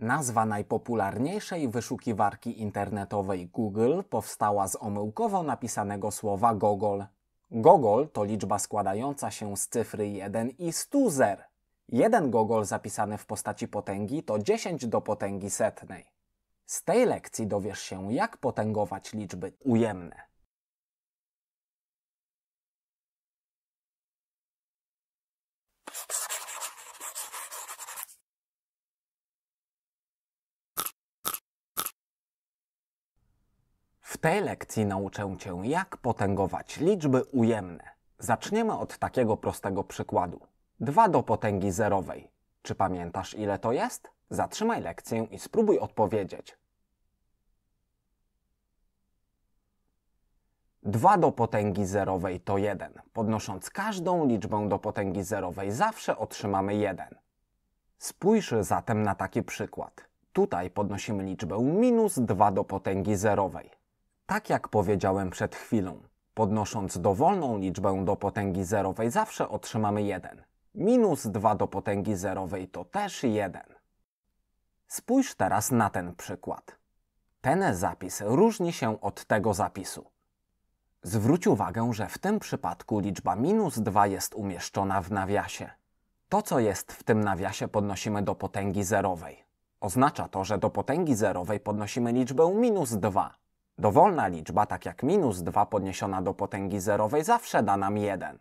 Nazwa najpopularniejszej wyszukiwarki internetowej Google powstała z omyłkowo napisanego słowa Gogol. Gogol to liczba składająca się z cyfry 1 i 100 zer. Jeden gogol zapisany w postaci potęgi to 10 do potęgi setnej. Z tej lekcji dowiesz się, jak potęgować liczby ujemne. tej lekcji nauczę Cię, jak potęgować liczby ujemne. Zaczniemy od takiego prostego przykładu. 2 do potęgi zerowej. Czy pamiętasz, ile to jest? Zatrzymaj lekcję i spróbuj odpowiedzieć. 2 do potęgi zerowej to 1. Podnosząc każdą liczbę do potęgi zerowej zawsze otrzymamy 1. Spójrz zatem na taki przykład. Tutaj podnosimy liczbę minus 2 do potęgi zerowej. Tak jak powiedziałem przed chwilą, podnosząc dowolną liczbę do potęgi zerowej zawsze otrzymamy 1. Minus 2 do potęgi zerowej to też 1. Spójrz teraz na ten przykład. Ten zapis różni się od tego zapisu. Zwróć uwagę, że w tym przypadku liczba minus 2 jest umieszczona w nawiasie. To, co jest w tym nawiasie, podnosimy do potęgi zerowej. Oznacza to, że do potęgi zerowej podnosimy liczbę minus 2, Dowolna liczba, tak jak minus 2 podniesiona do potęgi zerowej, zawsze da nam 1.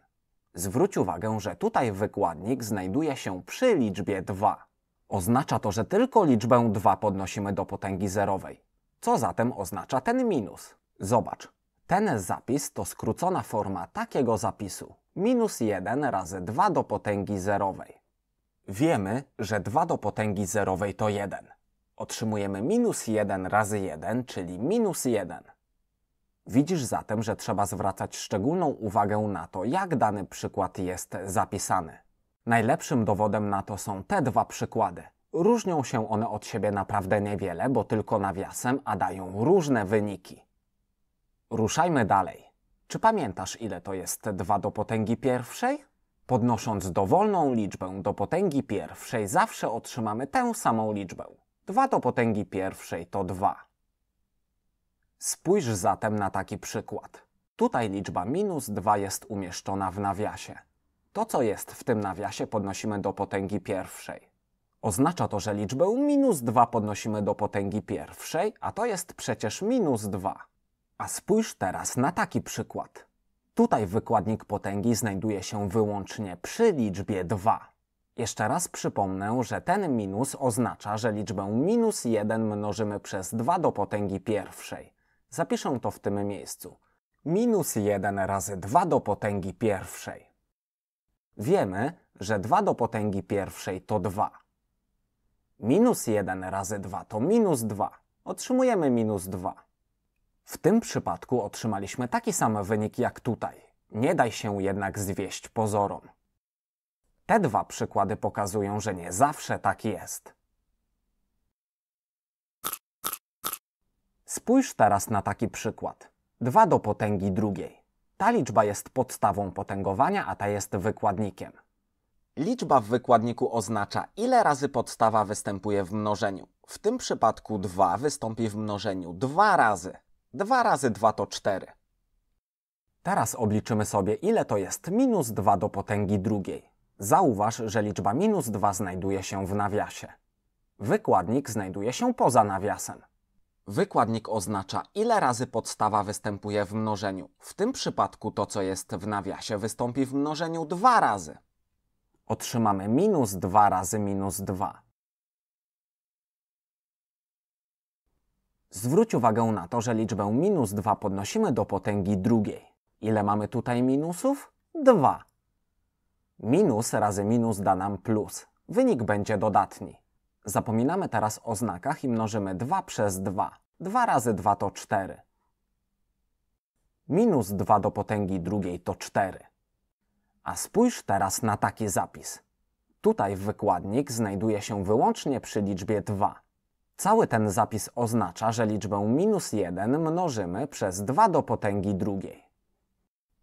Zwróć uwagę, że tutaj wykładnik znajduje się przy liczbie 2. Oznacza to, że tylko liczbę 2 podnosimy do potęgi zerowej. Co zatem oznacza ten minus? Zobacz, ten zapis to skrócona forma takiego zapisu. Minus 1 razy 2 do potęgi zerowej. Wiemy, że 2 do potęgi zerowej to 1 otrzymujemy minus 1 razy 1, czyli minus 1. Widzisz zatem, że trzeba zwracać szczególną uwagę na to, jak dany przykład jest zapisany. Najlepszym dowodem na to są te dwa przykłady. Różnią się one od siebie naprawdę niewiele, bo tylko nawiasem, a dają różne wyniki. Ruszajmy dalej. Czy pamiętasz, ile to jest 2 do potęgi pierwszej? Podnosząc dowolną liczbę do potęgi pierwszej, zawsze otrzymamy tę samą liczbę. 2 do potęgi pierwszej to 2. Spójrz zatem na taki przykład. Tutaj liczba minus 2 jest umieszczona w nawiasie. To, co jest w tym nawiasie, podnosimy do potęgi pierwszej. Oznacza to, że liczbę minus 2 podnosimy do potęgi pierwszej, a to jest przecież minus 2. A spójrz teraz na taki przykład. Tutaj wykładnik potęgi znajduje się wyłącznie przy liczbie 2. Jeszcze raz przypomnę, że ten minus oznacza, że liczbę minus 1 mnożymy przez 2 do potęgi pierwszej. Zapiszę to w tym miejscu. Minus 1 razy 2 do potęgi pierwszej. Wiemy, że 2 do potęgi pierwszej to 2. Minus 1 razy 2 to minus 2. Otrzymujemy minus 2. W tym przypadku otrzymaliśmy taki sam wynik jak tutaj. Nie daj się jednak zwieść pozorom. Te dwa przykłady pokazują, że nie zawsze tak jest. Spójrz teraz na taki przykład. 2 do potęgi drugiej. Ta liczba jest podstawą potęgowania, a ta jest wykładnikiem. Liczba w wykładniku oznacza, ile razy podstawa występuje w mnożeniu. W tym przypadku 2 wystąpi w mnożeniu dwa razy. 2 razy 2 to 4. Teraz obliczymy sobie, ile to jest minus 2 do potęgi drugiej. Zauważ, że liczba minus 2 znajduje się w nawiasie. Wykładnik znajduje się poza nawiasem. Wykładnik oznacza, ile razy podstawa występuje w mnożeniu. W tym przypadku to, co jest w nawiasie, wystąpi w mnożeniu dwa razy. Otrzymamy minus 2 razy minus 2. Zwróć uwagę na to, że liczbę minus 2 podnosimy do potęgi drugiej. Ile mamy tutaj minusów? 2. Minus razy minus da nam plus. Wynik będzie dodatni. Zapominamy teraz o znakach i mnożymy 2 przez 2. 2 razy 2 to 4. Minus 2 do potęgi drugiej to 4. A spójrz teraz na taki zapis. Tutaj wykładnik znajduje się wyłącznie przy liczbie 2. Cały ten zapis oznacza, że liczbę minus 1 mnożymy przez 2 do potęgi drugiej.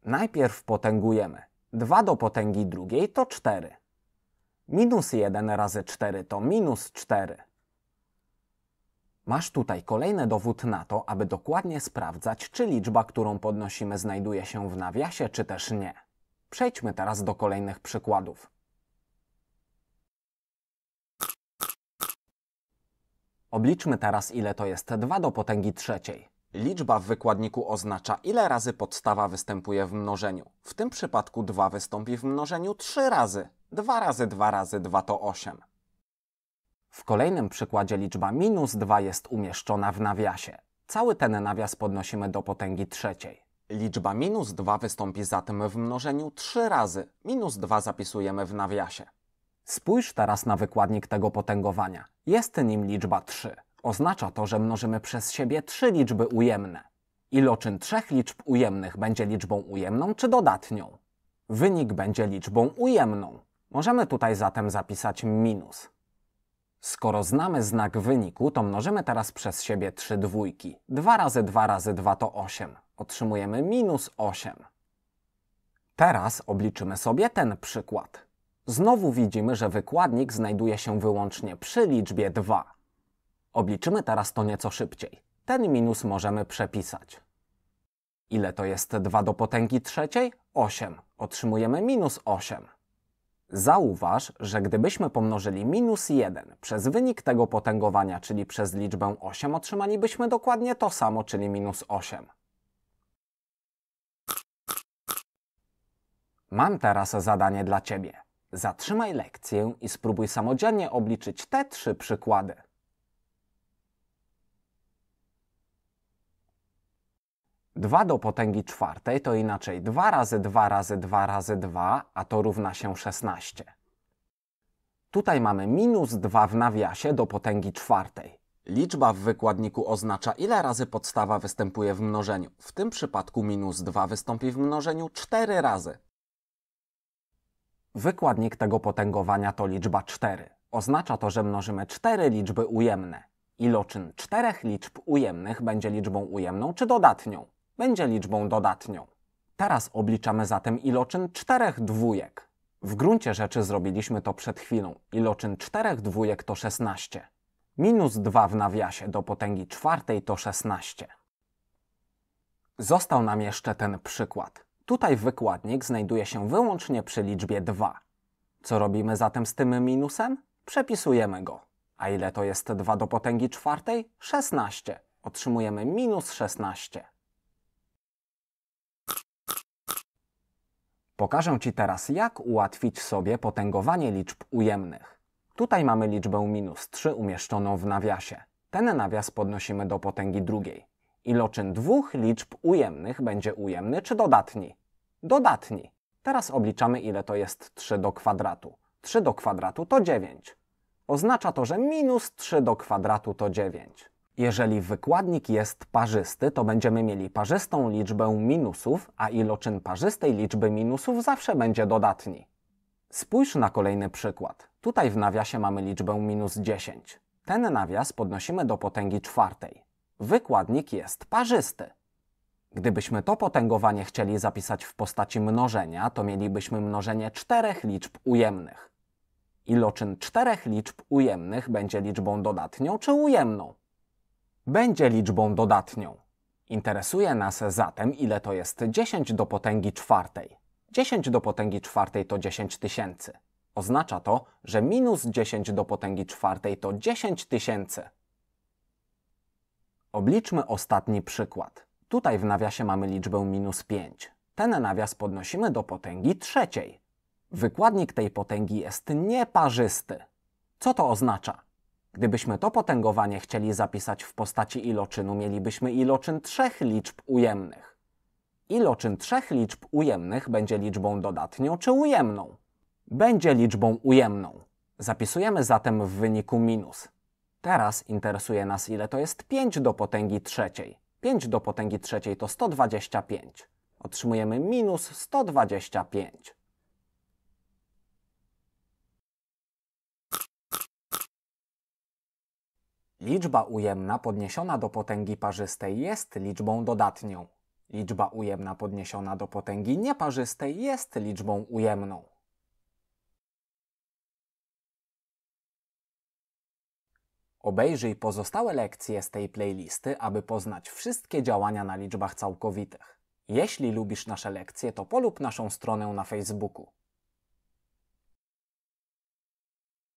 Najpierw potęgujemy. 2 do potęgi drugiej to 4. Minus 1 razy 4 to minus 4. Masz tutaj kolejny dowód na to, aby dokładnie sprawdzać, czy liczba, którą podnosimy, znajduje się w nawiasie, czy też nie. Przejdźmy teraz do kolejnych przykładów. Obliczmy teraz, ile to jest 2 do potęgi trzeciej. Liczba w wykładniku oznacza, ile razy podstawa występuje w mnożeniu. W tym przypadku 2 wystąpi w mnożeniu 3 razy. 2 razy 2 razy 2 to 8. W kolejnym przykładzie liczba minus 2 jest umieszczona w nawiasie. Cały ten nawias podnosimy do potęgi trzeciej. Liczba minus 2 wystąpi zatem w mnożeniu 3 razy. Minus 2 zapisujemy w nawiasie. Spójrz teraz na wykładnik tego potęgowania. Jest nim liczba 3. Oznacza to, że mnożymy przez siebie trzy liczby ujemne. Iloczyn trzech liczb ujemnych będzie liczbą ujemną czy dodatnią. Wynik będzie liczbą ujemną. Możemy tutaj zatem zapisać minus. Skoro znamy znak wyniku, to mnożymy teraz przez siebie trzy dwójki. 2 razy 2 razy 2 to 8. Otrzymujemy minus 8. Teraz obliczymy sobie ten przykład. Znowu widzimy, że wykładnik znajduje się wyłącznie przy liczbie 2. Obliczymy teraz to nieco szybciej. Ten minus możemy przepisać. Ile to jest 2 do potęgi trzeciej? 8. Otrzymujemy minus 8. Zauważ, że gdybyśmy pomnożyli minus 1 przez wynik tego potęgowania, czyli przez liczbę 8, otrzymalibyśmy dokładnie to samo, czyli minus 8. Mam teraz zadanie dla Ciebie. Zatrzymaj lekcję i spróbuj samodzielnie obliczyć te trzy przykłady. 2 do potęgi czwartej to inaczej 2 razy 2 razy 2 razy 2, a to równa się 16. Tutaj mamy minus 2 w nawiasie do potęgi czwartej. Liczba w wykładniku oznacza, ile razy podstawa występuje w mnożeniu. W tym przypadku minus 2 wystąpi w mnożeniu 4 razy. Wykładnik tego potęgowania to liczba 4. Oznacza to, że mnożymy 4 liczby ujemne. Iloczyn czterech liczb ujemnych będzie liczbą ujemną czy dodatnią będzie liczbą dodatnią. Teraz obliczamy zatem iloczyn czterech dwójek. W gruncie rzeczy zrobiliśmy to przed chwilą. Iloczyn czterech dwójek to 16. Minus 2 w nawiasie do potęgi czwartej to 16. Został nam jeszcze ten przykład. Tutaj wykładnik znajduje się wyłącznie przy liczbie 2. Co robimy zatem z tym minusem? Przepisujemy go. A ile to jest 2 do potęgi czwartej? 16. Otrzymujemy minus 16. Pokażę Ci teraz, jak ułatwić sobie potęgowanie liczb ujemnych. Tutaj mamy liczbę minus 3 umieszczoną w nawiasie. Ten nawias podnosimy do potęgi drugiej. Iloczyn dwóch liczb ujemnych będzie ujemny czy dodatni? Dodatni. Teraz obliczamy, ile to jest 3 do kwadratu. 3 do kwadratu to 9. Oznacza to, że minus 3 do kwadratu to 9. Jeżeli wykładnik jest parzysty, to będziemy mieli parzystą liczbę minusów, a iloczyn parzystej liczby minusów zawsze będzie dodatni. Spójrz na kolejny przykład. Tutaj w nawiasie mamy liczbę minus 10. Ten nawias podnosimy do potęgi czwartej. Wykładnik jest parzysty. Gdybyśmy to potęgowanie chcieli zapisać w postaci mnożenia, to mielibyśmy mnożenie czterech liczb ujemnych. Iloczyn czterech liczb ujemnych będzie liczbą dodatnią czy ujemną? będzie liczbą dodatnią. Interesuje nas zatem, ile to jest 10 do potęgi czwartej. 10 do potęgi czwartej to 10 tysięcy. Oznacza to, że minus 10 do potęgi czwartej to 10 tysięcy. Obliczmy ostatni przykład. Tutaj w nawiasie mamy liczbę minus 5. Ten nawias podnosimy do potęgi trzeciej. Wykładnik tej potęgi jest nieparzysty. Co to oznacza? Gdybyśmy to potęgowanie chcieli zapisać w postaci iloczynu, mielibyśmy iloczyn trzech liczb ujemnych. Iloczyn trzech liczb ujemnych będzie liczbą dodatnią czy ujemną? Będzie liczbą ujemną. Zapisujemy zatem w wyniku minus. Teraz interesuje nas ile to jest 5 do potęgi trzeciej. 5 do potęgi trzeciej to 125. Otrzymujemy minus 125. Liczba ujemna podniesiona do potęgi parzystej jest liczbą dodatnią. Liczba ujemna podniesiona do potęgi nieparzystej jest liczbą ujemną. Obejrzyj pozostałe lekcje z tej playlisty, aby poznać wszystkie działania na liczbach całkowitych. Jeśli lubisz nasze lekcje, to polub naszą stronę na Facebooku.